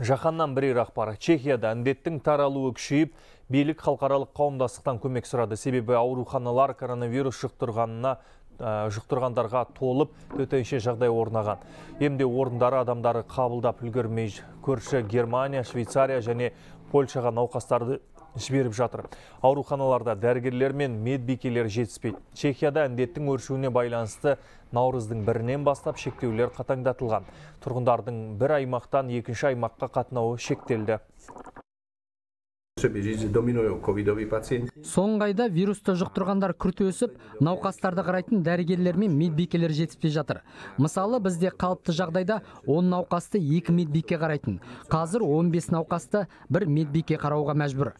Жаханнан бірер ақпар. Чехияда әндеттің таралуы күшейіп, билік қалқаралық қауымдасықтан көмек сұрады. Себебі ауруханалар коронавирус жұқтырғанына жұқтырғандарға толып, төтенше жағдай орнаған. Емде орындары адамдары қабылдап үлгермей көрші Германия, Швейцария және Польшаға науқастарды жіберіп жатыр. Ауруханаларда дәрігерлер мен медбикелер жетіспейді. Чехияда індеттің өршуіне байланысты наурыздың бірінен бастап шектеулер қатаңдатылған. Тұрғындардың бір аймақтан екінші аймаққа қатынауы шектелді соңғы вирусты жұқтырғандар күрт өсіп науқастарды қарайтын дәрігерлер мен медбикелер жетіспей жатыр мысалы бізде қалыпты жағдайда 10 науқасты 2 медбике қарайтын қазір 15 науқасты бір медбике қарауға мәжбүр